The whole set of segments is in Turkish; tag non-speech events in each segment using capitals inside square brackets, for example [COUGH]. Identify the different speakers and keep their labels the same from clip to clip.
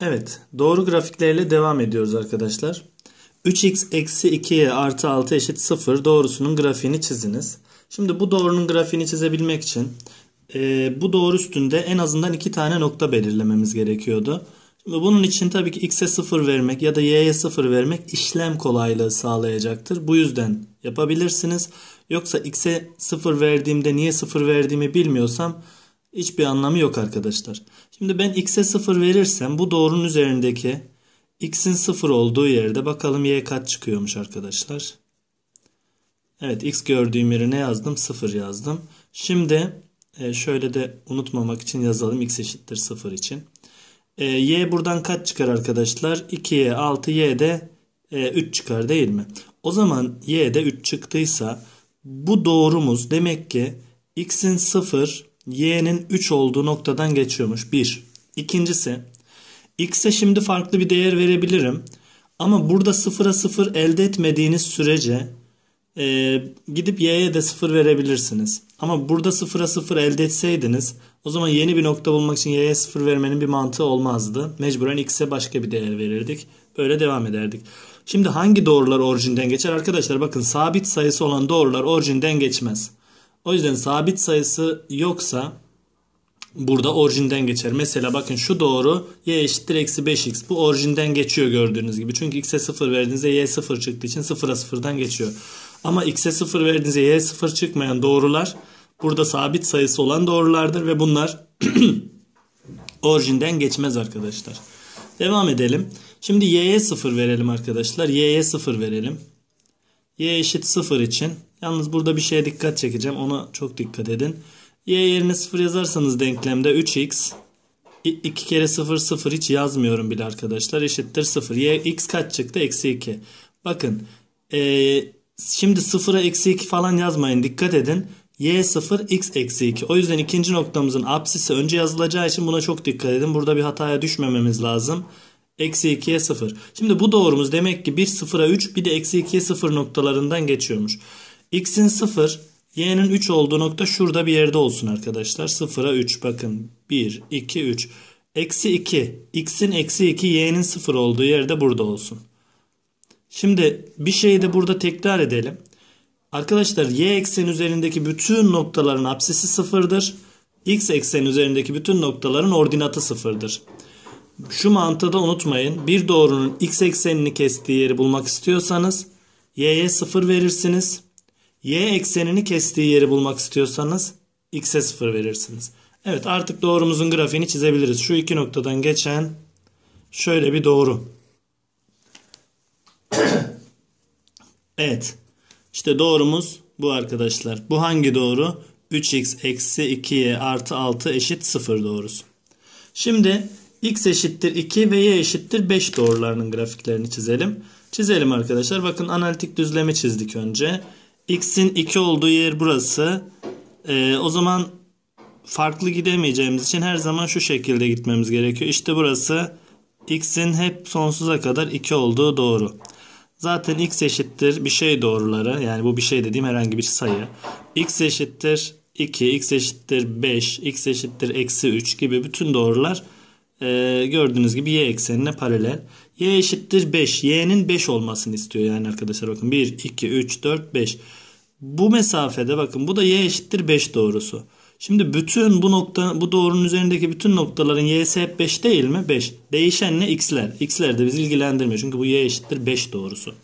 Speaker 1: Evet doğru grafiklerle devam ediyoruz arkadaşlar. 3x eksi 2y artı 6 eşit 0 doğrusunun grafiğini çiziniz. Şimdi bu doğrunun grafiğini çizebilmek için e, bu doğru üstünde en azından iki tane nokta belirlememiz gerekiyordu. Şimdi bunun için tabii ki x'e 0 vermek ya da y'ye 0 vermek işlem kolaylığı sağlayacaktır. Bu yüzden yapabilirsiniz. Yoksa x'e 0 verdiğimde niye 0 verdiğimi bilmiyorsam hiçbir anlamı yok arkadaşlar. Şimdi ben x'e 0 verirsem bu doğrunun üzerindeki x'in 0 olduğu yerde bakalım y kaç çıkıyormuş arkadaşlar. Evet x gördüğüm yere ne yazdım? 0 yazdım. Şimdi e, şöyle de unutmamak için yazalım x eşittir 0 için. E, y buradan kaç çıkar arkadaşlar? 2y 6y de 3 e, çıkar değil mi? O zaman y de 3 çıktıysa bu doğrumuz demek ki x'in 0 y'nin 3 olduğu noktadan geçiyormuş. 1. İkincisi x'e şimdi farklı bir değer verebilirim. Ama burada 0'a 0 elde etmediğiniz sürece e, gidip y'ye de 0 verebilirsiniz. Ama burada 0'a 0 elde etseydiniz o zaman yeni bir nokta bulmak için y'ye 0 vermenin bir mantığı olmazdı. Mecburen x'e başka bir değer verirdik. Böyle devam ederdik. Şimdi hangi doğrular orijinden geçer? Arkadaşlar bakın sabit sayısı olan doğrular orijinden geçmez. O yüzden sabit sayısı yoksa burada orijinden geçer. Mesela bakın şu doğru y eşittir eksi 5x. Bu orijinden geçiyor gördüğünüz gibi. Çünkü x'e 0 verdiğinizde y 0 çıktığı için 0'a 0'dan geçiyor. Ama x'e 0 verdiğinizde y 0 çıkmayan doğrular burada sabit sayısı olan doğrulardır ve bunlar [CLEARS THROAT] orijinden geçmez arkadaşlar. Devam edelim. Şimdi y'ye 0 verelim arkadaşlar. y'ye 0 verelim. y eşit 0 için Yalnız burada bir şeye dikkat çekeceğim. Ona çok dikkat edin. Y yerine 0 yazarsanız denklemde 3x 2 kere 0 0 hiç yazmıyorum bile arkadaşlar. Eşittir 0. Y x kaç çıktı? Eksi 2. Bakın ee, şimdi 0'a eksi 2 falan yazmayın. Dikkat edin. Y 0 x eksi 2. O yüzden ikinci noktamızın apsisi önce yazılacağı için buna çok dikkat edin. Burada bir hataya düşmememiz lazım. Eksi 2'ye 0. Şimdi bu doğrumuz demek ki 1 0'a 3 bir de eksi 2'ye 0 noktalarından geçiyormuş. X'in 0, Y'nin 3 olduğu nokta şurada bir yerde olsun arkadaşlar. 0'a 3 bakın. 1, 2, 3. Eksi 2. X'in eksi 2, Y'nin 0 olduğu yerde burada olsun. Şimdi bir şeyi de burada tekrar edelim. Arkadaşlar y eksen üzerindeki bütün noktaların apsisi 0'dır. X eksen üzerindeki bütün noktaların ordinatı 0'dır. Şu mantığı da unutmayın. Bir doğrunun x eksenini kestiği yeri bulmak istiyorsanız y'ye 0 verirsiniz y eksenini kestiği yeri bulmak istiyorsanız x'e 0 verirsiniz. Evet artık doğrumuzun grafiğini çizebiliriz. Şu iki noktadan geçen şöyle bir doğru. [COUGHS] evet. işte doğrumuz bu arkadaşlar. Bu hangi doğru? 3x eksi 2y artı 6 eşit 0 doğrusu. Şimdi x eşittir 2 ve y eşittir 5 doğrularının grafiklerini çizelim. Çizelim arkadaşlar. Bakın analitik düzleme çizdik önce. X'in 2 olduğu yer burası. Ee, o zaman farklı gidemeyeceğimiz için her zaman şu şekilde gitmemiz gerekiyor. İşte burası x'in hep sonsuza kadar 2 olduğu doğru. Zaten x eşittir bir şey doğruları yani bu bir şey dediğim herhangi bir sayı. x eşittir 2, x eşittir 5, x eşittir eksi 3 gibi bütün doğrular e, gördüğünüz gibi y eksenine paralel. Y eşittir 5. Y'nin 5 olmasını istiyor yani arkadaşlar bakın. 1, 2, 3, 4, 5. Bu mesafede bakın bu da y eşittir 5 doğrusu. Şimdi bütün bu nokta bu doğrunun üzerindeki bütün noktaların y'si hep 5 değil mi? 5. Değişen ne? x'ler. X'ler de bizi ilgilendirmiyor. Çünkü bu y eşittir 5 doğrusu.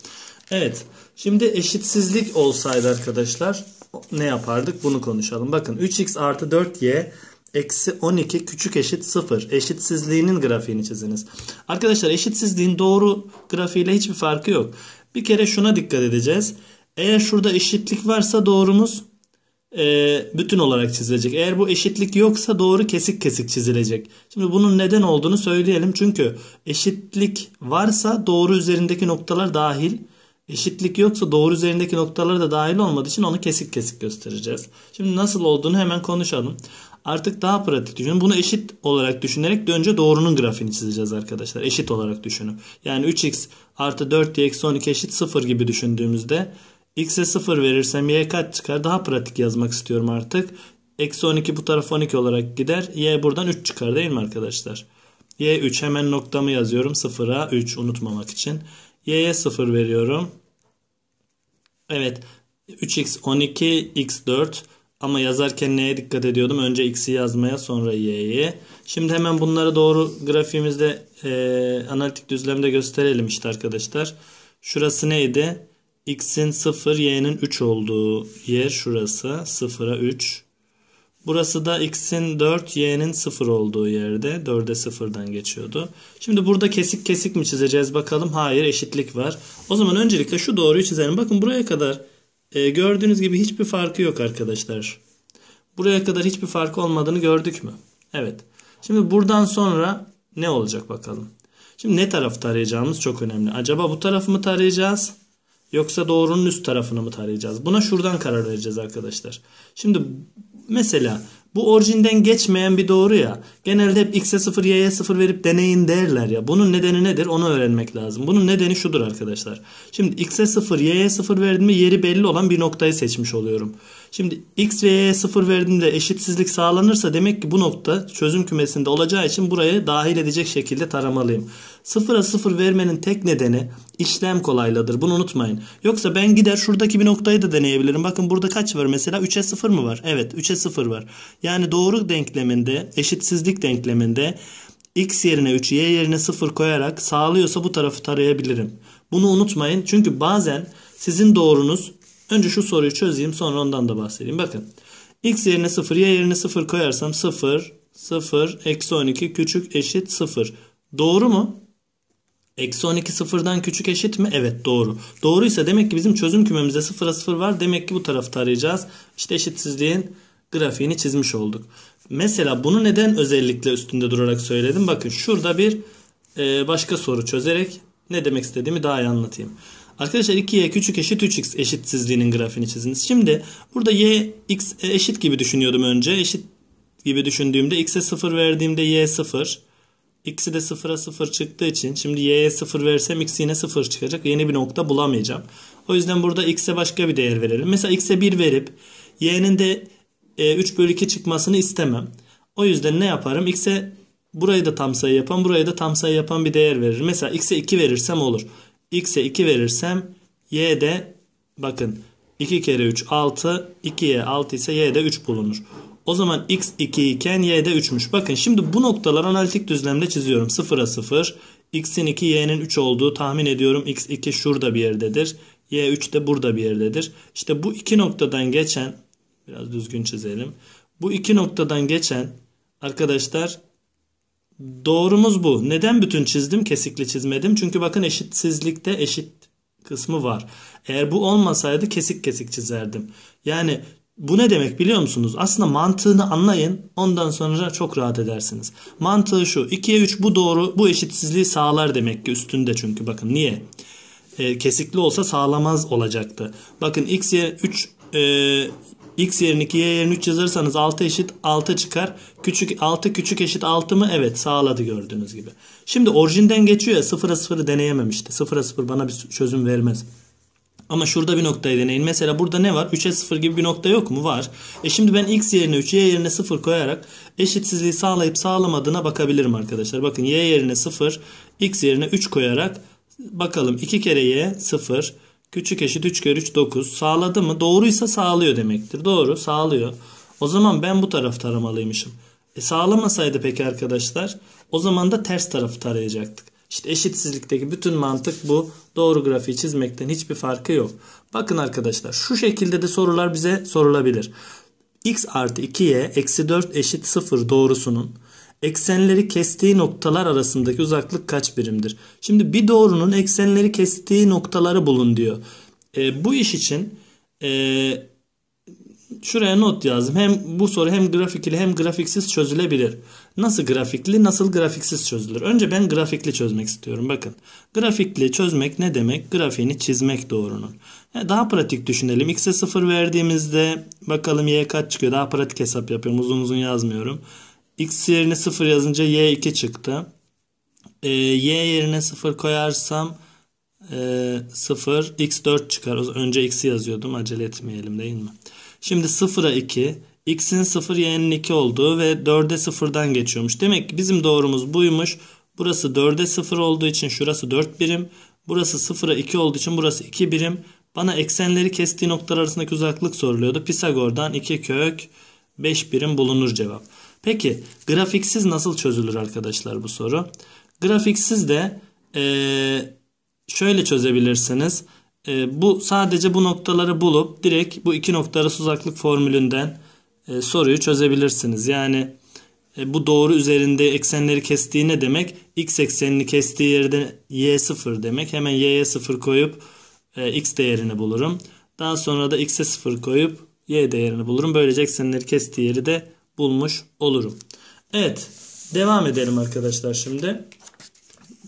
Speaker 1: Evet. Şimdi eşitsizlik olsaydı arkadaşlar ne yapardık? Bunu konuşalım. Bakın 3x artı 4y eksi 12 küçük eşit 0 eşitsizliğinin grafiğini çiziniz. Arkadaşlar eşitsizliğin doğru grafiğiyle hiçbir farkı yok. Bir kere şuna dikkat edeceğiz. Eğer şurada eşitlik varsa doğrumuz e, bütün olarak çizilecek. Eğer bu eşitlik yoksa doğru kesik kesik çizilecek. Şimdi bunun neden olduğunu söyleyelim. Çünkü eşitlik varsa doğru üzerindeki noktalar dahil. Eşitlik yoksa doğru üzerindeki noktaları da dahil olmadığı için onu kesik kesik göstereceğiz. Şimdi nasıl olduğunu hemen konuşalım. Artık daha pratik düşünün. Bunu eşit olarak düşünerek de önce doğrunun grafiğini çizeceğiz arkadaşlar. Eşit olarak düşünün. Yani 3x artı 4y eksi 12 eşit 0 gibi düşündüğümüzde x'e 0 verirsem y kaç çıkar? Daha pratik yazmak istiyorum artık. Eksi 12 bu taraf 12 olarak gider. Y buradan 3 çıkar değil mi arkadaşlar? Y 3 hemen noktamı yazıyorum 0'a 3 unutmamak için. Y'ye 0 veriyorum. Evet 3x 12 x 4 ama yazarken neye dikkat ediyordum? Önce x'i yazmaya sonra y'yi. Şimdi hemen bunları doğru grafiğimizde e, analitik düzlemde gösterelim işte arkadaşlar. Şurası neydi? x'in 0 y'nin 3 olduğu yer şurası. 0'a 3. Burası da x'in 4 y'nin 0 olduğu yerde 4'e 0'dan geçiyordu. Şimdi burada kesik kesik mi çizeceğiz bakalım. Hayır eşitlik var. O zaman öncelikle şu doğruyu çizelim. Bakın buraya kadar e, gördüğünüz gibi hiçbir farkı yok arkadaşlar. Buraya kadar hiçbir fark olmadığını gördük mü? Evet. Şimdi buradan sonra ne olacak bakalım. Şimdi ne tarafı tarayacağımız çok önemli. Acaba bu tarafı mı tarayacağız? Yoksa doğrunun üst tarafını mı tarayacağız? Buna şuradan karar vereceğiz arkadaşlar. Şimdi mesela bu orijinden geçmeyen bir doğru ya. Genelde hep x'e 0 y'ye 0 verip deneyin derler ya. Bunun nedeni nedir onu öğrenmek lazım. Bunun nedeni şudur arkadaşlar. Şimdi x'e 0 y'ye 0 verdim mi yeri belli olan bir noktayı seçmiş oluyorum. Şimdi x ve y'ye 0 verdiğimde eşitsizlik sağlanırsa demek ki bu nokta çözüm kümesinde olacağı için burayı dahil edecek şekilde taramalıyım. 0'a 0 vermenin tek nedeni işlem kolaylıdır. Bunu unutmayın. Yoksa ben gider şuradaki bir noktayı da deneyebilirim. Bakın burada kaç var mesela? 3'e 0 mı var? Evet 3'e 0 var. Yani doğru denkleminde, eşitsizlik denkleminde x yerine 3, y yerine 0 koyarak sağlıyorsa bu tarafı tarayabilirim. Bunu unutmayın. Çünkü bazen sizin doğrunuz Önce şu soruyu çözeyim sonra ondan da bahsedeyim. Bakın x yerine 0 y yerine 0 koyarsam 0 0 eksi 12 küçük eşit 0. Doğru mu? Eksi 12 sıfırdan küçük eşit mi? Evet doğru. Doğruysa demek ki bizim çözüm kümemizde sıfıra sıfır var. Demek ki bu tarafta arayacağız. İşte eşitsizliğin grafiğini çizmiş olduk. Mesela bunu neden özellikle üstünde durarak söyledim? Bakın şurada bir e, başka soru çözerek ne demek istediğimi daha iyi anlatayım. Arkadaşlar 2y küçük eşit 3x eşitsizliğinin grafiğini çiziniz. Şimdi burada y x e eşit gibi düşünüyordum önce. Eşit gibi düşündüğümde x'e 0 verdiğimde y 0. X'i de 0'a 0 çıktığı için şimdi y'ye 0 versem x yine 0 çıkacak. Yeni bir nokta bulamayacağım. O yüzden burada x'e başka bir değer verelim. Mesela x'e 1 verip y'nin de 3 e, bölü 2 çıkmasını istemem. O yüzden ne yaparım? X'e burayı da tam sayı yapan, burayı da tam sayı yapan bir değer verir. Mesela x'e 2 verirsem olur x'e 2 verirsem y'de bakın 2 kere 3 6 2'ye 6 ise y'de 3 bulunur. O zaman x 2 iken y'de 3'müş. Bakın şimdi bu noktalar analitik düzlemde çiziyorum. 0'a 0. x'in 2 y'nin 3 olduğu tahmin ediyorum. x 2 şurada bir yerdedir. y 3 de burada bir yerdedir. İşte bu iki noktadan geçen biraz düzgün çizelim. Bu iki noktadan geçen arkadaşlar Doğrumuz bu. Neden bütün çizdim kesikli çizmedim? Çünkü bakın eşitsizlikte eşit kısmı var. Eğer bu olmasaydı kesik kesik çizerdim. Yani bu ne demek biliyor musunuz? Aslında mantığını anlayın. Ondan sonra çok rahat edersiniz. Mantığı şu. 2'ye 3 bu doğru. Bu eşitsizliği sağlar demek ki üstünde çünkü. Bakın niye? E, kesikli olsa sağlamaz olacaktı. Bakın x'ye 3 e, x yerine 2 y yerine 3 yazarsanız 6 eşit 6 çıkar. Küçük 6 küçük eşit 6 mı? Evet sağladı gördüğünüz gibi. Şimdi orijinden geçiyor ya 0'a 0 deneyememişti. 0'a 0 bana bir çözüm vermez. Ama şurada bir noktayı deneyin. Mesela burada ne var? 3'e 0 gibi bir nokta yok mu? Var. E şimdi ben x yerine 3, y yerine 0 koyarak eşitsizliği sağlayıp sağlamadığına bakabilirim arkadaşlar. Bakın y yerine 0, x yerine 3 koyarak bakalım 2 kere y 0, Küçük eşit 3 kere 3 9. Sağladı mı? Doğruysa sağlıyor demektir. Doğru sağlıyor. O zaman ben bu tarafı taramalıymışım. E sağlamasaydı peki arkadaşlar? O zaman da ters tarafı tarayacaktık. İşte eşitsizlikteki bütün mantık bu. Doğru grafiği çizmekten hiçbir farkı yok. Bakın arkadaşlar şu şekilde de sorular bize sorulabilir. x artı 2y eksi 4 eşit 0 doğrusunun Eksenleri kestiği noktalar arasındaki uzaklık kaç birimdir? Şimdi bir doğrunun eksenleri kestiği noktaları bulun diyor. E, bu iş için e, şuraya not yazdım. Hem bu soru hem grafikli hem grafiksiz çözülebilir. Nasıl grafikli nasıl grafiksiz çözülür? Önce ben grafikli çözmek istiyorum. Bakın grafikli çözmek ne demek? Grafiğini çizmek doğrunun. E, daha pratik düşünelim. X'e 0 verdiğimizde bakalım Y kaç çıkıyor? Daha pratik hesap yapıyorum. Uzun uzun yazmıyorum. X yerine 0 yazınca Y 2 çıktı. E, y yerine 0 koyarsam 0 e, X 4 çıkar. Önce X'i yazıyordum. Acele etmeyelim değil mi? Şimdi 0'a 2 X'in 0 Y'nin 2 olduğu ve 4'e 0'dan geçiyormuş. Demek ki bizim doğrumuz buymuş. Burası 4'e 0 olduğu için şurası 4 birim. Burası 0'a 2 olduğu için burası 2 birim. Bana eksenleri kestiği noktalar arasındaki uzaklık soruluyordu. Pisagor'dan 2 kök 5 birim bulunur cevap. Peki grafiksiz nasıl çözülür arkadaşlar bu soru? Grafiksiz de e, şöyle çözebilirsiniz. E, bu sadece bu noktaları bulup direkt bu iki nokta uzaklık formülünden e, soruyu çözebilirsiniz. Yani e, bu doğru üzerinde eksenleri kestiği ne demek? X eksenini kestiği yerde y sıfır demek. Hemen y'ye sıfır koyup e, x değerini bulurum. Daha sonra da x'e sıfır koyup y değerini bulurum. Böylece eksenleri kestiği yeri de bulmuş olurum. Evet devam edelim arkadaşlar şimdi.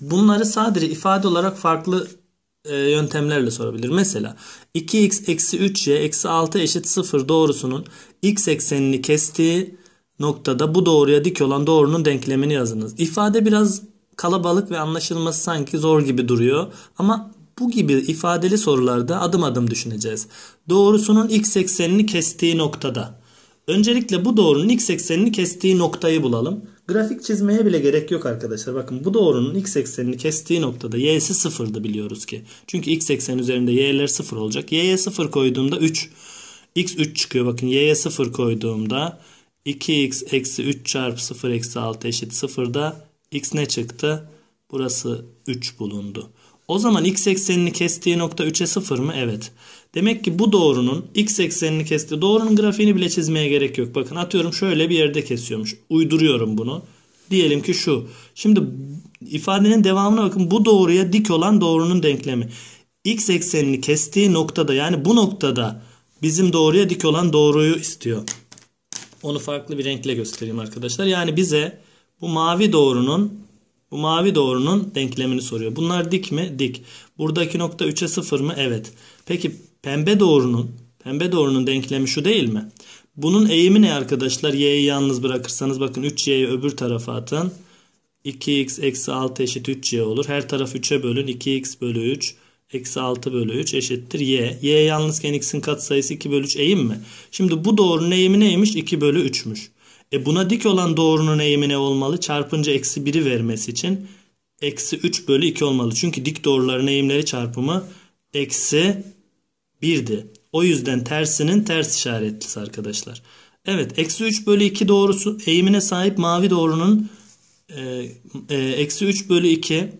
Speaker 1: Bunları sadece ifade olarak farklı e, yöntemlerle sorabilir. Mesela 2x eksi 3y eksi 6 eşit 0 doğrusunun x eksenini kestiği noktada bu doğruya dik olan doğrunun denklemini yazınız. İfade biraz kalabalık ve anlaşılması sanki zor gibi duruyor ama bu gibi ifadeli sorularda adım adım düşüneceğiz. Doğrusunun x eksenini kestiği noktada Öncelikle bu doğrunun x eksenini kestiği noktayı bulalım. Grafik çizmeye bile gerek yok arkadaşlar. Bakın bu doğrunun x eksenini kestiği noktada y'si sıfırdı biliyoruz ki. Çünkü x eksen üzerinde y'ler sıfır olacak. y'ye sıfır koyduğumda 3. x 3 çıkıyor. Bakın y'ye sıfır koyduğumda 2x eksi 3 çarpı 0 eksi 6 eşit 0'da x ne çıktı? Burası 3 bulundu. O zaman x eksenini kestiği nokta 3'e 0 mı? Evet. Demek ki bu doğrunun x eksenini kestiği doğrunun grafiğini bile çizmeye gerek yok. Bakın atıyorum şöyle bir yerde kesiyormuş. Uyduruyorum bunu. Diyelim ki şu. Şimdi ifadenin devamına bakın. Bu doğruya dik olan doğrunun denklemi. x eksenini kestiği noktada yani bu noktada bizim doğruya dik olan doğruyu istiyor. Onu farklı bir renkle göstereyim arkadaşlar. Yani bize bu mavi doğrunun bu mavi doğrunun denklemini soruyor. Bunlar dik mi? Dik. Buradaki nokta 3'e 0 mı? Evet. Peki pembe doğrunun pembe doğrunun denklemi şu değil mi? Bunun eğimi ne arkadaşlar? Y'yi yalnız bırakırsanız bakın 3y'yi öbür tarafa atın. 2x eksi 6 eşit 3y olur. Her tarafı 3'e bölün. 2x bölü 3 eksi 6 bölü 3 eşittir y. y yalnızken x'in katsayısı 2 bölü 3 eğim mi? Şimdi bu doğrunun eğimi neymiş? 2 bölü 3'müş. E buna dik olan doğrunun eğimi ne olmalı? Çarpınca eksi 1'i vermesi için eksi 3 bölü 2 olmalı. Çünkü dik doğruların eğimleri çarpımı eksi 1'di. O yüzden tersinin ters işaretlisi arkadaşlar. Evet eksi 3 bölü 2 doğrusu eğimine sahip mavi doğrunun e, e, eksi e, 3 bölü 2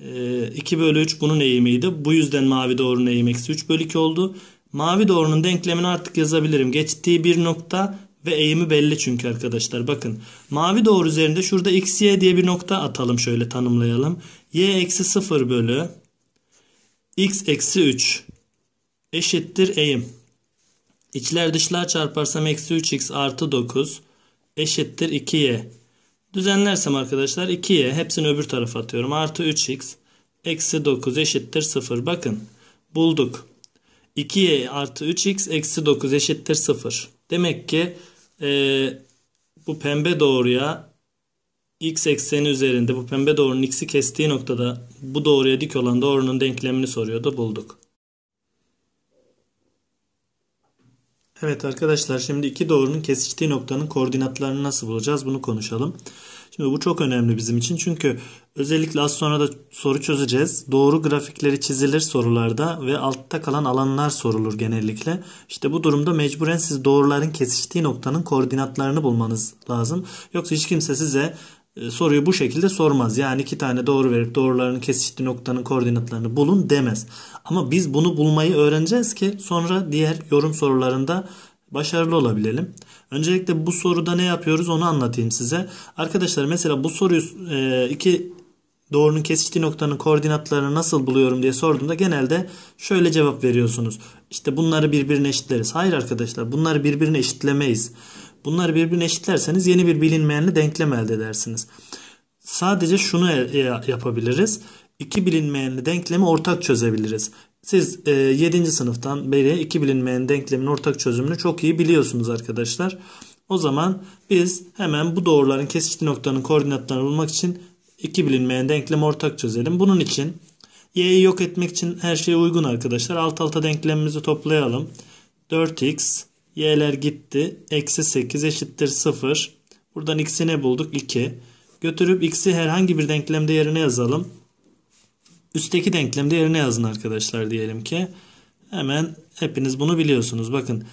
Speaker 1: e, 2 bölü 3 bunun eğimiydi. Bu yüzden mavi doğrunun eğimi eksi 3 bölü 2 oldu. Mavi doğrunun denklemini artık yazabilirim. Geçtiği bir nokta ve eğimi belli çünkü arkadaşlar bakın. Mavi doğru üzerinde şurada x y diye bir nokta atalım şöyle tanımlayalım. y eksi 0 bölü x eksi 3 eşittir eğim. içler dışlar çarparsam eksi 3x artı 9 eşittir 2y. Düzenlersem arkadaşlar 2y hepsini öbür tarafa atıyorum. Artı 3x eksi 9 eşittir 0. Bakın bulduk. 2y artı 3x eksi 9 eşittir 0. Demek ki e, bu pembe doğruya x ekseni üzerinde bu pembe doğrunun x'i kestiği noktada bu doğruya dik olan doğrunun denklemini soruyordu. Bulduk. Evet arkadaşlar şimdi iki doğrunun kesiştiği noktanın koordinatlarını nasıl bulacağız bunu konuşalım. Şimdi bu çok önemli bizim için çünkü özellikle az sonra da soru çözeceğiz. Doğru grafikleri çizilir sorularda ve altta kalan alanlar sorulur genellikle. İşte bu durumda mecburen siz doğruların kesiştiği noktanın koordinatlarını bulmanız lazım. Yoksa hiç kimse size e, soruyu bu şekilde sormaz. Yani iki tane doğru verip doğruların kesiştiği noktanın koordinatlarını bulun demez. Ama biz bunu bulmayı öğreneceğiz ki sonra diğer yorum sorularında başarılı olabilelim. Öncelikle bu soruda ne yapıyoruz onu anlatayım size. Arkadaşlar mesela bu soruyu e, iki doğrunun kesiştiği noktanın koordinatlarını nasıl buluyorum diye sorduğumda genelde şöyle cevap veriyorsunuz. İşte bunları birbirine eşitleriz. Hayır arkadaşlar bunları birbirine eşitlemeyiz. Bunları birbirine eşitlerseniz yeni bir bilinmeyenli denklem elde edersiniz. Sadece şunu e, yapabiliriz. İki bilinmeyenli denklemi ortak çözebiliriz. Siz e, 7. sınıftan beri iki bilinmeyen denklemin ortak çözümünü çok iyi biliyorsunuz arkadaşlar. O zaman biz hemen bu doğruların kesişti noktanın koordinatlarını bulmak için iki bilinmeyen denklemi ortak çözelim. Bunun için y'yi yok etmek için her şeye uygun arkadaşlar. Alt alta denklemimizi toplayalım. 4x y'ler gitti. Eksi 8 eşittir 0. Buradan x'i ne bulduk? 2. Götürüp x'i herhangi bir denklemde yerine yazalım üstteki denklemde yerine yazın arkadaşlar diyelim ki. Hemen hepiniz bunu biliyorsunuz. Bakın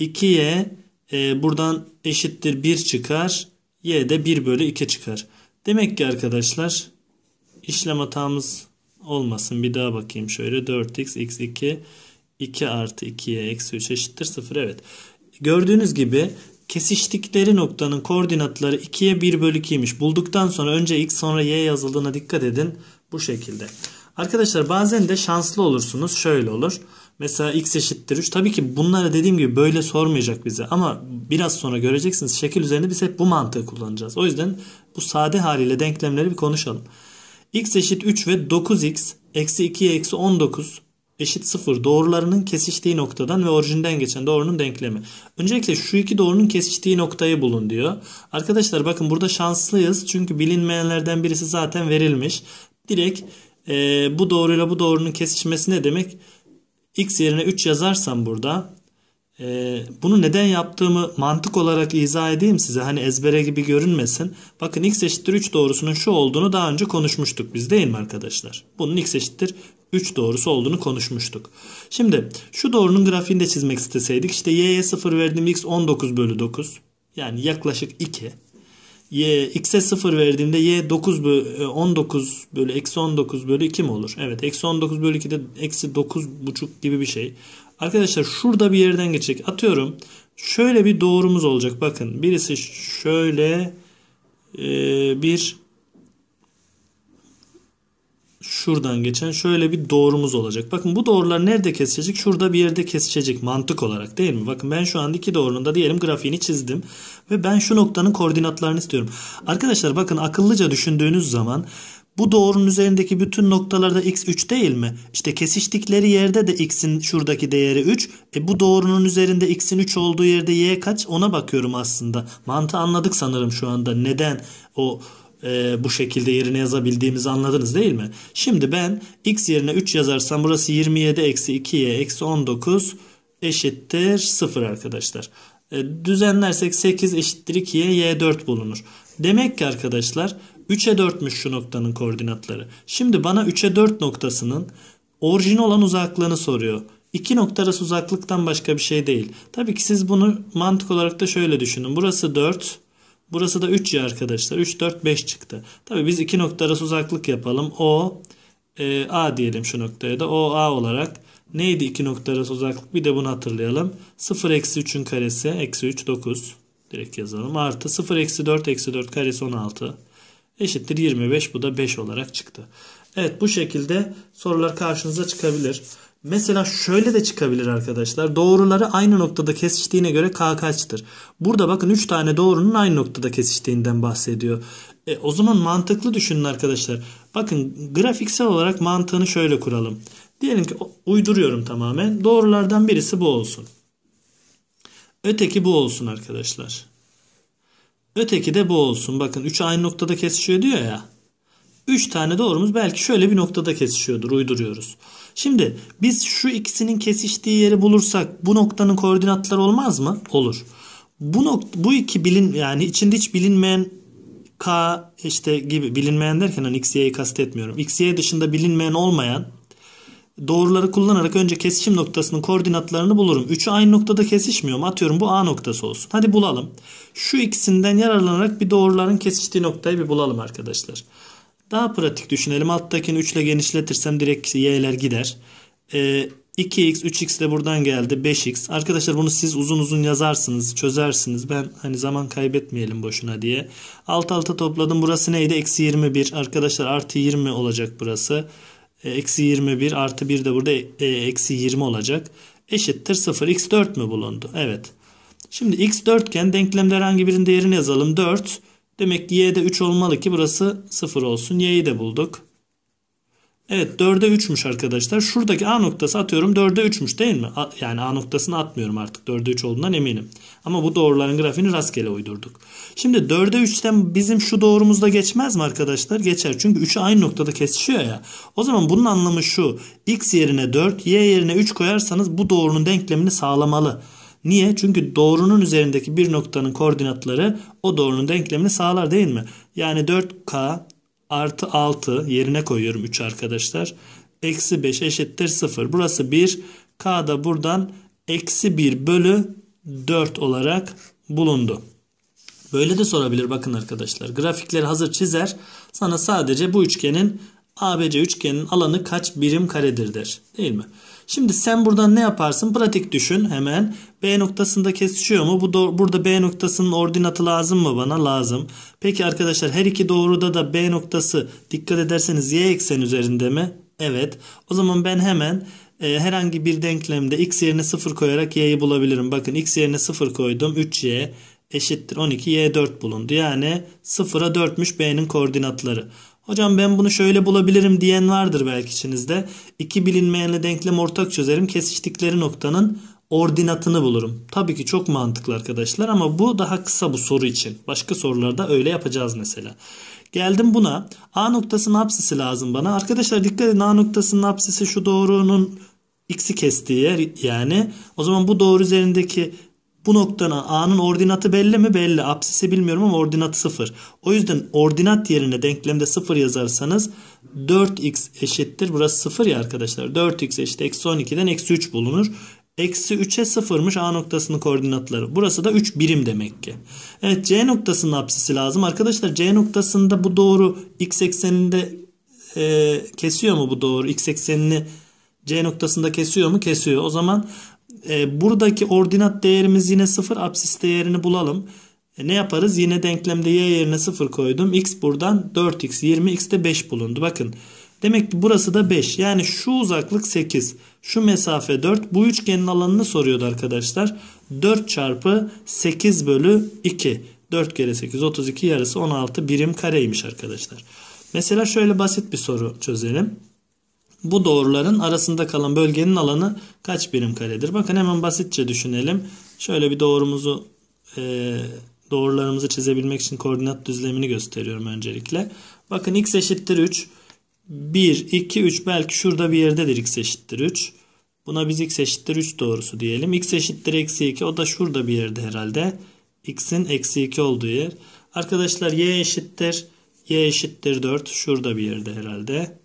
Speaker 1: 2y e, buradan eşittir 1 çıkar. Y de 1 bölü 2 çıkar. Demek ki arkadaşlar işlem hatamız olmasın. Bir daha bakayım şöyle. 4x x2 2 artı 2y eksi 3 eşittir 0. Evet. Gördüğünüz gibi kesiştikleri noktanın koordinatları 2'ye 1 bölü 2'ymiş. Bulduktan sonra önce x sonra y yazıldığına dikkat edin. Bu şekilde. Arkadaşlar bazen de şanslı olursunuz. Şöyle olur. Mesela x eşittir 3. Tabii ki bunları dediğim gibi böyle sormayacak bize. Ama biraz sonra göreceksiniz. Şekil üzerinde biz hep bu mantığı kullanacağız. O yüzden bu sade haliyle denklemleri bir konuşalım. x eşit 3 ve 9x eksi 2'ye eksi 19 eşit 0 doğrularının kesiştiği noktadan ve orijinden geçen doğrunun denklemi. Öncelikle şu iki doğrunun kesiştiği noktayı bulun diyor. Arkadaşlar bakın burada şanslıyız çünkü bilinmeyenlerden birisi zaten verilmiş. Direkt e, bu doğruyla bu doğrunun kesişmesi ne demek? X yerine 3 yazarsam burada e, bunu neden yaptığımı mantık olarak izah edeyim size. Hani ezbere gibi görünmesin. Bakın x eşittir 3 doğrusunun şu olduğunu daha önce konuşmuştuk biz değil mi arkadaşlar? Bunun x eşittir 3 doğrusu olduğunu konuşmuştuk. Şimdi şu doğrunun grafiğini de çizmek isteseydik. işte y'ye 0 verdim, x 19 bölü 9. Yani yaklaşık 2 y, x'e 0 verdiğimde y 9 bölü, 19 bölü eksi 19 bölü 2 mi olur? Evet eksi 19 bölü 2 de eksi 9 buçuk gibi bir şey. Arkadaşlar şurada bir yerden geçecek. Atıyorum şöyle bir doğrumuz olacak. Bakın birisi şöyle e, bir şuradan geçen şöyle bir doğrumuz olacak. Bakın bu doğrular nerede kesişecek? Şurada bir yerde kesişecek mantık olarak değil mi? Bakın ben şu anda iki doğrunun da diyelim grafiğini çizdim. Ve ben şu noktanın koordinatlarını istiyorum. Arkadaşlar bakın akıllıca düşündüğünüz zaman bu doğrunun üzerindeki bütün noktalarda x 3 değil mi? İşte kesiştikleri yerde de x'in şuradaki değeri 3. E bu doğrunun üzerinde x'in 3 olduğu yerde y kaç? Ona bakıyorum aslında. Mantığı anladık sanırım şu anda. Neden o e, bu şekilde yerine yazabildiğimizi anladınız değil mi? Şimdi ben x yerine 3 yazarsam burası 27 eksi 2y eksi 19 eşittir 0 arkadaşlar. E, düzenlersek 8 eşittir 2'ye y 4 bulunur. Demek ki arkadaşlar 3'e 4'müş şu noktanın koordinatları. Şimdi bana 3'e 4 noktasının orijin olan uzaklığını soruyor. İki nokta arası uzaklıktan başka bir şey değil. Tabii ki siz bunu mantık olarak da şöyle düşünün. Burası 4, Burası da 3 ya arkadaşlar. 3, 4, 5 çıktı. Tabi biz iki nokta arası uzaklık yapalım. O, e, A diyelim şu noktaya da. O, A olarak. Neydi iki nokta arası uzaklık? Bir de bunu hatırlayalım. 0, eksi 3'ün karesi. Eksi 3, 9. Direkt yazalım. Artı 0, eksi 4, eksi 4 karesi 16. Eşittir 25. Bu da 5 olarak çıktı. Evet bu şekilde sorular karşınıza çıkabilir. Mesela şöyle de çıkabilir arkadaşlar. Doğruları aynı noktada kesiştiğine göre k kaçtır? Burada bakın 3 tane doğrunun aynı noktada kesiştiğinden bahsediyor. E, o zaman mantıklı düşünün arkadaşlar. Bakın grafiksel olarak mantığını şöyle kuralım. Diyelim ki uyduruyorum tamamen. Doğrulardan birisi bu olsun. Öteki bu olsun arkadaşlar. Öteki de bu olsun. Bakın 3 aynı noktada kesişiyor diyor ya. 3 tane doğrumuz belki şöyle bir noktada kesişiyordur uyduruyoruz. Şimdi biz şu ikisinin kesiştiği yeri bulursak bu noktanın koordinatları olmaz mı? Olur. Bu nokta, bu iki bilin yani içinde hiç bilinmeyen k işte gibi bilinmeyen derken hani x y'yi kastetmiyorum. X y dışında bilinmeyen olmayan doğruları kullanarak önce kesişim noktasının koordinatlarını bulurum. Üçü aynı noktada kesişmiyor mu? Atıyorum bu A noktası olsun. Hadi bulalım. Şu ikisinden yararlanarak bir doğruların kesiştiği noktayı bir bulalım arkadaşlar. Daha pratik düşünelim. Alttakini 3 ile genişletirsem direkt y'ler gider. Ee, 2x 3x de buradan geldi 5x. Arkadaşlar bunu siz uzun uzun yazarsınız çözersiniz. Ben hani zaman kaybetmeyelim boşuna diye. Alt alta topladım burası neydi? Eksi 21 arkadaşlar artı 20 olacak burası. Ee, eksi 21 artı 1 de burada e, eksi 20 olacak. Eşittir 0 x 4 mü bulundu? Evet. Şimdi x 4 iken denklemde herhangi birinin değerini yazalım. 4 Demek ki y'de 3 olmalı ki burası 0 olsun. Y'yi de bulduk. Evet 4'e 3'müş arkadaşlar. Şuradaki A noktası atıyorum 4'e 3'müş değil mi? yani A noktasını atmıyorum artık. 4'e 3 olduğundan eminim. Ama bu doğruların grafiğini rastgele uydurduk. Şimdi 4'e 3'ten bizim şu doğrumuzda geçmez mi arkadaşlar? Geçer. Çünkü 3'ü aynı noktada kesişiyor ya. O zaman bunun anlamı şu. X yerine 4, Y yerine 3 koyarsanız bu doğrunun denklemini sağlamalı. Niye? Çünkü doğrunun üzerindeki bir noktanın koordinatları o doğrunun denklemini sağlar değil mi? Yani 4K artı 6 yerine koyuyorum 3 arkadaşlar. Eksi 5 eşittir 0. Burası 1. K da buradan eksi 1 bölü 4 olarak bulundu. Böyle de sorabilir bakın arkadaşlar. Grafikleri hazır çizer. Sana sadece bu üçgenin ABC üçgenin alanı kaç birim karedir der. Değil mi? Şimdi sen buradan ne yaparsın? Pratik düşün hemen. B noktasında kesişiyor mu? Bu burada B noktasının ordinatı lazım mı bana? Lazım. Peki arkadaşlar her iki doğruda da B noktası dikkat ederseniz y eksen üzerinde mi? Evet. O zaman ben hemen e, herhangi bir denklemde x yerine 0 koyarak y'yi bulabilirim. Bakın x yerine 0 koydum. 3y eşittir 12 y 4 bulundu. Yani 0'a 4'müş B'nin koordinatları. Hocam ben bunu şöyle bulabilirim diyen vardır belki içinizde. İki bilinmeyenle denklem ortak çözerim. Kesiştikleri noktanın ordinatını bulurum. Tabii ki çok mantıklı arkadaşlar ama bu daha kısa bu soru için. Başka sorularda öyle yapacağız mesela. Geldim buna. A noktasının apsisi lazım bana. Arkadaşlar dikkat edin A noktasının apsisi şu doğrunun x'i kestiği yer yani. O zaman bu doğru üzerindeki bu noktana A'nın ordinatı belli mi? Belli. Apsisi bilmiyorum ama ordinatı 0. O yüzden ordinat yerine denklemde 0 yazarsanız 4x eşittir. Burası 0 ya arkadaşlar. 4x eşit eksi 12'den eksi 3 bulunur. Eksi 3'e 0'mış A noktasının koordinatları. Burası da 3 birim demek ki. Evet C noktasının apsisi lazım. Arkadaşlar C noktasında bu doğru x ekseninde e, kesiyor mu bu doğru? X eksenini C noktasında kesiyor mu? Kesiyor. O zaman e, buradaki ordinat değerimiz yine 0. Apsis değerini bulalım. E, ne yaparız? Yine denklemde y yerine 0 koydum. x buradan 4x. 20x de 5 bulundu. Bakın. Demek ki burası da 5. Yani şu uzaklık 8. Şu mesafe 4. Bu üçgenin alanını soruyordu arkadaşlar. 4 çarpı 8 bölü 2. 4 kere 8 32 yarısı 16 birim kareymiş arkadaşlar. Mesela şöyle basit bir soru çözelim bu doğruların arasında kalan bölgenin alanı kaç birim karedir? Bakın hemen basitçe düşünelim. Şöyle bir doğrumuzu e, doğrularımızı çizebilmek için koordinat düzlemini gösteriyorum öncelikle. Bakın x eşittir 3. 1, 2, 3 belki şurada bir yerdedir x eşittir 3. Buna biz x eşittir 3 doğrusu diyelim. x eşittir eksi 2 o da şurada bir yerde herhalde. x'in eksi 2 olduğu yer. Arkadaşlar y eşittir y eşittir 4 şurada bir yerde herhalde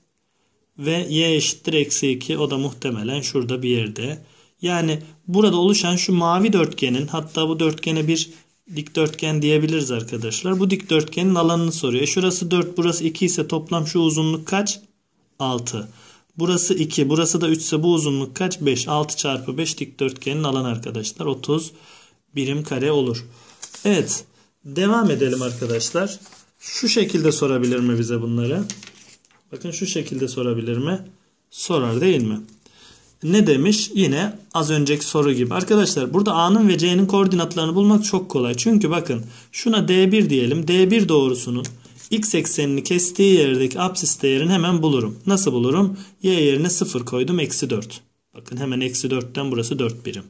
Speaker 1: ve y eşittir eksi 2 o da muhtemelen şurada bir yerde. Yani burada oluşan şu mavi dörtgenin hatta bu dörtgene bir dikdörtgen diyebiliriz arkadaşlar. Bu dikdörtgenin alanını soruyor. E, şurası 4 burası 2 ise toplam şu uzunluk kaç? 6. Burası 2 burası da 3 ise bu uzunluk kaç? 5. 6 çarpı 5 dikdörtgenin alanı arkadaşlar 30 birim kare olur. Evet devam edelim arkadaşlar. Şu şekilde sorabilir mi bize bunları? Bakın şu şekilde sorabilir mi? Sorar değil mi? Ne demiş? Yine az önceki soru gibi. Arkadaşlar burada A'nın ve C'nin koordinatlarını bulmak çok kolay. Çünkü bakın şuna D1 diyelim. D1 doğrusunun x eksenini kestiği yerdeki absis değerini hemen bulurum. Nasıl bulurum? Y yerine 0 koydum. Eksi 4. Bakın hemen eksi 4'ten burası 4 birim.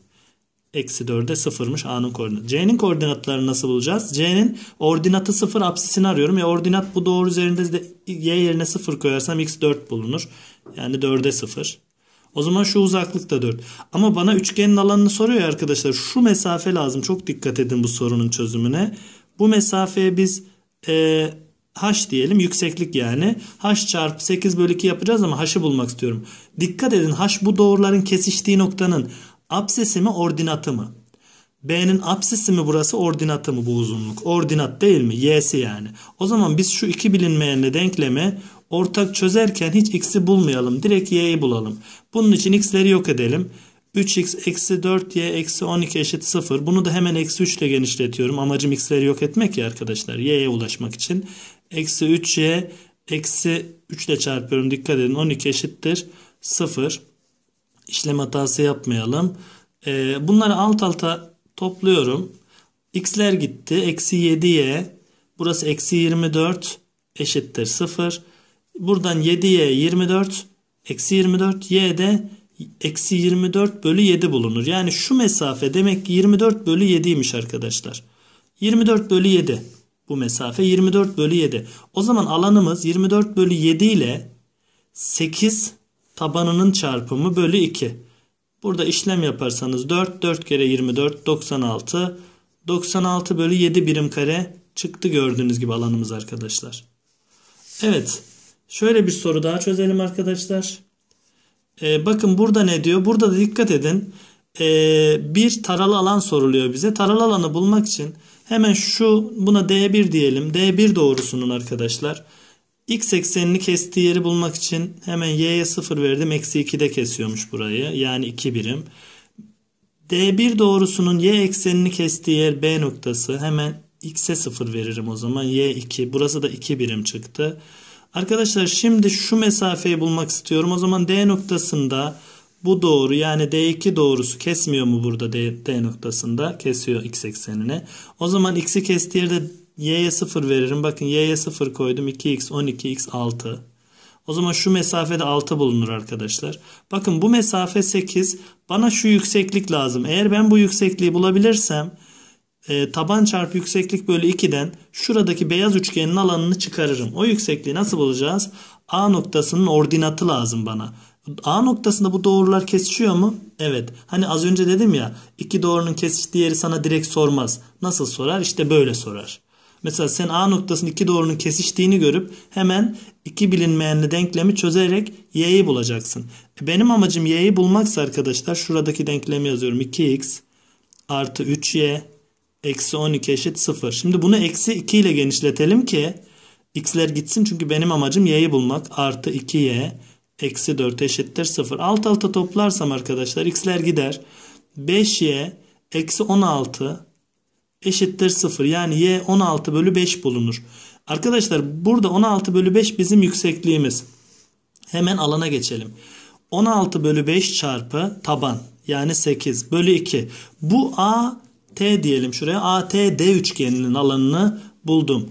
Speaker 1: Eksi 4'e 0'mış A'nın koordinatı. C'nin koordinatlarını nasıl bulacağız? C'nin ordinatı 0 apsisini arıyorum. ya e, ordinat bu doğru üzerinde de Y yerine 0 koyarsam X 4 bulunur. Yani 4'e 0. O zaman şu uzaklık da 4. Ama bana üçgenin alanını soruyor ya arkadaşlar. Şu mesafe lazım. Çok dikkat edin bu sorunun çözümüne. Bu mesafeye biz e, h diyelim yükseklik yani. h çarpı 8 bölü 2 yapacağız ama h'ı bulmak istiyorum. Dikkat edin h bu doğruların kesiştiği noktanın Absesi mi ordinatı mı? B'nin absisi mi burası ordinatı mı bu uzunluk? Ordinat değil mi? Y'si yani. O zaman biz şu iki bilinmeyenle denkleme ortak çözerken hiç x'i bulmayalım. Direkt y'yi bulalım. Bunun için x'leri yok edelim. 3x eksi 4y eksi 12 eşit 0. Bunu da hemen eksi 3 ile genişletiyorum. Amacım x'leri yok etmek ya arkadaşlar. y'ye ulaşmak için. Eksi 3y eksi 3 ile çarpıyorum. Dikkat edin 12 eşittir 0 işlem hatası yapmayalım. Ee, bunları alt alta topluyorum. X'ler gitti. Eksi 7'ye burası eksi 24 eşittir 0. Buradan 7'ye 24 eksi 24 yde eksi 24 bölü 7 bulunur. Yani şu mesafe demek ki 24 bölü 7'ymiş arkadaşlar. 24 bölü 7 bu mesafe 24 bölü 7. O zaman alanımız 24 bölü 7 ile 8 tabanının çarpımı bölü 2. Burada işlem yaparsanız 4, 4 kere 24, 96. 96 bölü 7 birim kare çıktı gördüğünüz gibi alanımız arkadaşlar. Evet şöyle bir soru daha çözelim arkadaşlar. Ee, bakın burada ne diyor? Burada da dikkat edin. Ee, bir taralı alan soruluyor bize. Taralı alanı bulmak için hemen şu buna D1 diyelim. D1 doğrusunun arkadaşlar. Arkadaşlar X eksenini kestiği yeri bulmak için hemen y'ye 0 verdim. Eksi de kesiyormuş burayı. Yani 2 birim. D1 doğrusunun y eksenini kestiği yer B noktası. Hemen x'e 0 veririm o zaman. y2. Burası da 2 birim çıktı. Arkadaşlar şimdi şu mesafeyi bulmak istiyorum. O zaman D noktasında bu doğru yani D2 doğrusu kesmiyor mu burada D, D noktasında? Kesiyor x eksenine. O zaman x'i kestiği yerde y'ye 0 veririm. Bakın y'ye 0 koydum. 2x 12x 6. O zaman şu mesafede 6 bulunur arkadaşlar. Bakın bu mesafe 8. Bana şu yükseklik lazım. Eğer ben bu yüksekliği bulabilirsem e, taban çarpı yükseklik bölü 2'den şuradaki beyaz üçgenin alanını çıkarırım. O yüksekliği nasıl bulacağız? A noktasının ordinatı lazım bana. A noktasında bu doğrular kesişiyor mu? Evet. Hani az önce dedim ya iki doğrunun kesiştiği yeri sana direkt sormaz. Nasıl sorar? İşte böyle sorar. Mesela sen A noktasının iki doğrunun kesiştiğini görüp hemen iki bilinmeyenli denklemi çözerek y'yi bulacaksın. E, benim amacım y'yi bulmaksa arkadaşlar şuradaki denklemi yazıyorum. 2x artı 3y eksi 12 eşit 0. Şimdi bunu eksi 2 ile genişletelim ki x'ler gitsin. Çünkü benim amacım y'yi bulmak. Artı 2y eksi 4 eşittir 0. Alt alta toplarsam arkadaşlar x'ler gider. 5y eksi 16 eşittir 0. Yani y 16 bölü 5 bulunur. Arkadaşlar burada 16 bölü 5 bizim yüksekliğimiz. Hemen alana geçelim. 16 bölü 5 çarpı taban yani 8 bölü 2. Bu A T diyelim şuraya. A T D üçgeninin alanını buldum.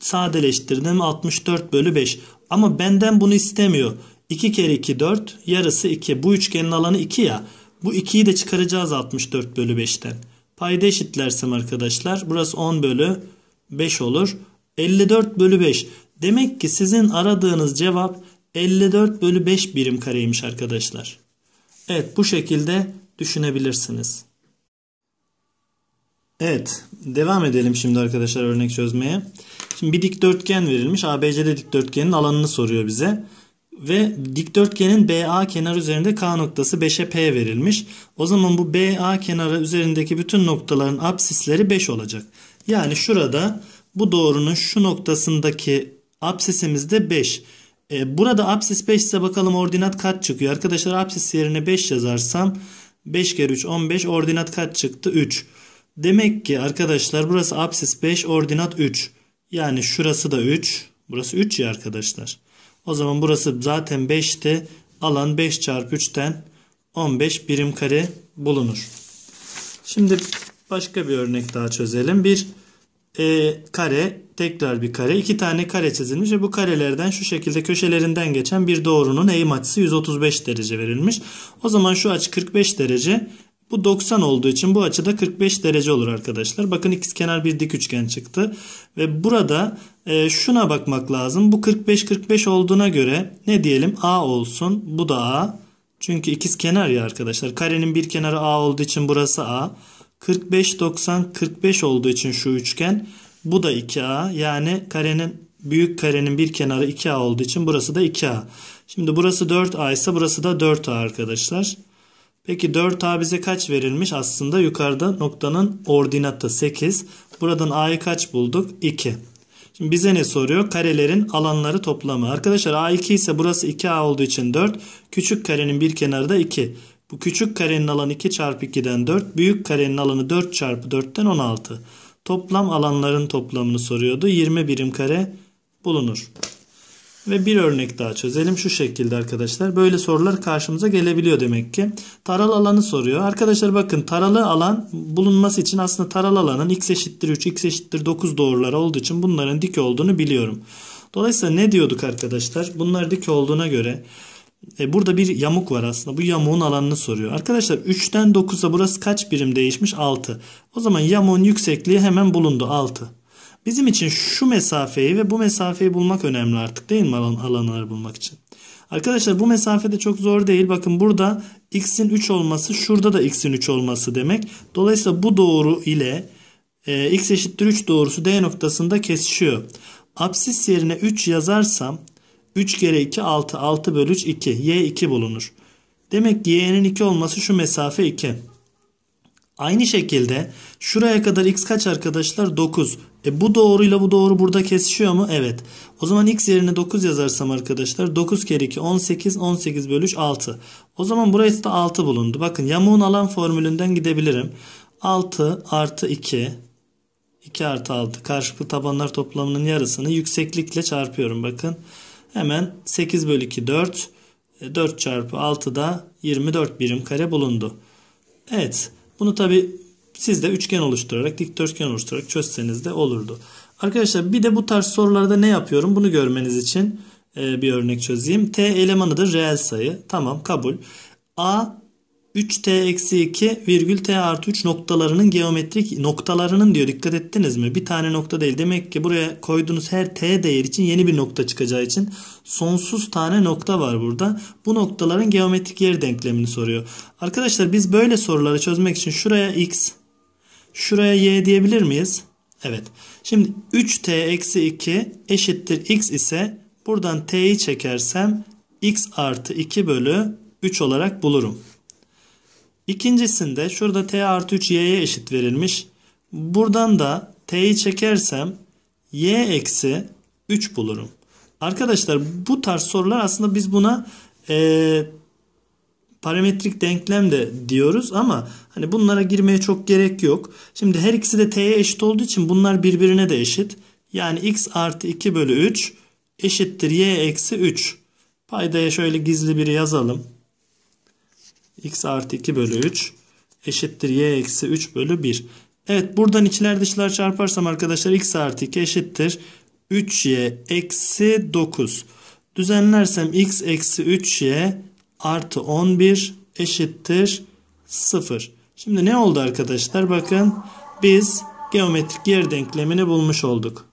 Speaker 1: Sadeleştirdim 64 bölü 5. Ama benden bunu istemiyor. 2 kere 2 4 yarısı 2. Bu üçgenin alanı 2 ya. Bu 2'yi de çıkaracağız 64 bölü 5'ten. Payda eşitlersem arkadaşlar burası 10 bölü 5 olur. 54 bölü 5. Demek ki sizin aradığınız cevap 54 bölü 5 birim kareymiş arkadaşlar. Evet bu şekilde düşünebilirsiniz. Evet devam edelim şimdi arkadaşlar örnek çözmeye. Şimdi bir dikdörtgen verilmiş. ABCD dikdörtgenin alanını soruyor bize ve dikdörtgenin BA kenar üzerinde K noktası 5'e P verilmiş. O zaman bu BA kenarı üzerindeki bütün noktaların absisleri 5 olacak. Yani şurada bu doğrunun şu noktasındaki absisimiz de 5. E, burada absis 5 ise bakalım ordinat kaç çıkıyor. Arkadaşlar absis yerine 5 yazarsam 5 kere 3 15 ordinat kaç çıktı 3. Demek ki arkadaşlar burası absis 5 ordinat 3. Yani şurası da 3. Burası 3 ya arkadaşlar. O zaman burası zaten 5'ti. Alan 5 çarpı 3'ten 15 birim kare bulunur. Şimdi başka bir örnek daha çözelim. Bir e, kare tekrar bir kare. iki tane kare çizilmiş ve bu karelerden şu şekilde köşelerinden geçen bir doğrunun eğim açısı 135 derece verilmiş. O zaman şu açı 45 derece bu 90 olduğu için bu açıda 45 derece olur arkadaşlar. Bakın ikizkenar bir dik üçgen çıktı. Ve burada e, şuna bakmak lazım. Bu 45-45 olduğuna göre ne diyelim? A olsun. Bu da A. Çünkü ikizkenar ya arkadaşlar. Karenin bir kenarı A olduğu için burası A. 45-90-45 olduğu için şu üçgen. Bu da 2A. Yani karenin büyük karenin bir kenarı 2A olduğu için burası da 2A. Şimdi burası 4A ise burası da 4A arkadaşlar. Peki 4A bize kaç verilmiş? Aslında yukarıda noktanın ordinatı 8. Buradan A'yı kaç bulduk? 2. Şimdi bize ne soruyor? Karelerin alanları toplamı. Arkadaşlar A2 ise burası 2A olduğu için 4. Küçük karenin bir kenarı da 2. Bu küçük karenin alanı 2 çarpı 2'den 4. Büyük karenin alanı 4 çarpı 4'ten 16. Toplam alanların toplamını soruyordu. 20 birim kare bulunur. Ve bir örnek daha çözelim şu şekilde arkadaşlar. Böyle sorular karşımıza gelebiliyor demek ki. Taralı alanı soruyor. Arkadaşlar bakın taralı alan bulunması için aslında taralı alanın x eşittir 3, x eşittir 9 doğruları olduğu için bunların dik olduğunu biliyorum. Dolayısıyla ne diyorduk arkadaşlar? Bunlar dik olduğuna göre e, burada bir yamuk var aslında. Bu yamuğun alanını soruyor. Arkadaşlar 3'ten 9'a burası kaç birim değişmiş? 6. O zaman yamuğun yüksekliği hemen bulundu 6. Bizim için şu mesafeyi ve bu mesafeyi bulmak önemli artık değil mi alan, alanları bulmak için? Arkadaşlar bu mesafede çok zor değil. Bakın burada x'in 3 olması şurada da x'in 3 olması demek. Dolayısıyla bu doğru ile e, x eşittir 3 doğrusu D noktasında kesişiyor. Apsis yerine 3 yazarsam 3 kere 2 6 6 bölü 3 2 y 2 bulunur. Demek ki y'nin 2 olması şu mesafe 2. Aynı şekilde şuraya kadar x kaç arkadaşlar? 9. E bu doğruyla bu doğru burada kesişiyor mu? Evet. O zaman x yerine 9 yazarsam arkadaşlar 9 kere 2 18 18 bölüş 6. O zaman burası da 6 bulundu. Bakın yamuğun alan formülünden gidebilirim. 6 artı 2 2 artı 6 karşılıklı tabanlar toplamının yarısını yükseklikle çarpıyorum bakın. Hemen 8 bölü 2 4 4 çarpı 6 da 24 birim kare bulundu. Evet bunu tabi siz de üçgen oluşturarak, dikdörtgen oluşturarak çözseniz de olurdu. Arkadaşlar bir de bu tarz sorularda ne yapıyorum? Bunu görmeniz için e, bir örnek çözeyim. T elemanıdır reel sayı. Tamam kabul. A 3t-2 virgül t artı 3 noktalarının geometrik noktalarının diyor dikkat ettiniz mi? Bir tane nokta değil. Demek ki buraya koyduğunuz her t değer için yeni bir nokta çıkacağı için sonsuz tane nokta var burada. Bu noktaların geometrik yer denklemini soruyor. Arkadaşlar biz böyle soruları çözmek için şuraya x Şuraya y diyebilir miyiz? Evet. Şimdi 3t eksi 2 eşittir x ise buradan t'yi çekersem x artı 2 bölü 3 olarak bulurum. İkincisinde şurada t artı 3 y'ye eşit verilmiş. Buradan da t'yi çekersem y eksi 3 bulurum. Arkadaşlar bu tarz sorular aslında biz buna e, parametrik denklem de diyoruz ama hani bunlara girmeye çok gerek yok. Şimdi her ikisi de t'ye eşit olduğu için bunlar birbirine de eşit. Yani x artı 2 bölü 3 eşittir y eksi 3. Paydaya şöyle gizli bir yazalım. x artı 2 bölü 3 eşittir y eksi 3 bölü 1. Evet buradan içler dışlar çarparsam arkadaşlar x artı 2 eşittir 3y eksi 9. Düzenlersem x eksi 3y artı 11 eşittir 0. Şimdi ne oldu arkadaşlar? Bakın biz geometrik yer denklemini bulmuş olduk.